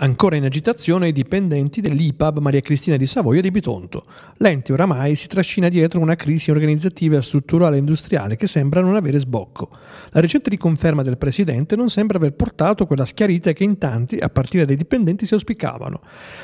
Ancora in agitazione i dipendenti dell'IPAB Maria Cristina di Savoia di Bitonto. L'ente oramai si trascina dietro una crisi organizzativa, e strutturale industriale che sembra non avere sbocco. La recente riconferma del presidente non sembra aver portato quella schiarita che in tanti, a partire dai dipendenti, si auspicavano.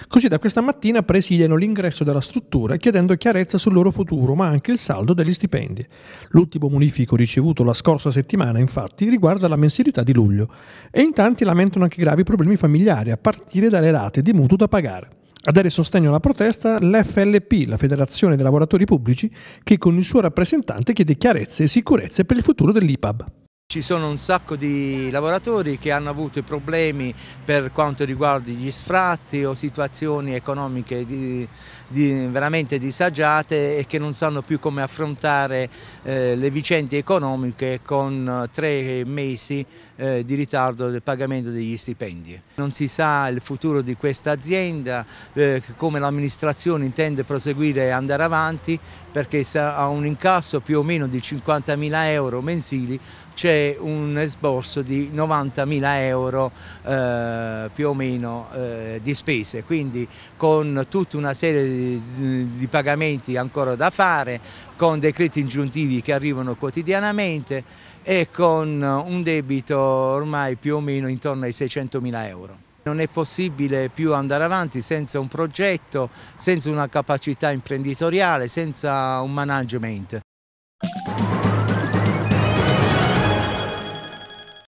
Così da questa mattina presidiano l'ingresso della struttura chiedendo chiarezza sul loro futuro, ma anche il saldo degli stipendi. L'ultimo munifico ricevuto la scorsa settimana, infatti, riguarda la mensilità di luglio. E in tanti lamentano anche gravi problemi familiari, a partire partire dalle rate di mutuo da pagare. A dare sostegno alla protesta l'FLP, la Federazione dei Lavoratori Pubblici, che con il suo rappresentante chiede chiarezze e sicurezze per il futuro dell'IPAB. Ci sono un sacco di lavoratori che hanno avuto problemi per quanto riguarda gli sfratti o situazioni economiche di, di veramente disagiate e che non sanno più come affrontare eh, le vicende economiche con tre mesi eh, di ritardo del pagamento degli stipendi. Non si sa il futuro di questa azienda, eh, come l'amministrazione intende proseguire e andare avanti perché ha un incasso più o meno di 50.000 euro mensili, c'è c'è un esborso di 90.000 euro eh, più o meno eh, di spese, quindi con tutta una serie di, di pagamenti ancora da fare, con decreti ingiuntivi che arrivano quotidianamente e con un debito ormai più o meno intorno ai 600.000 euro. Non è possibile più andare avanti senza un progetto, senza una capacità imprenditoriale, senza un management.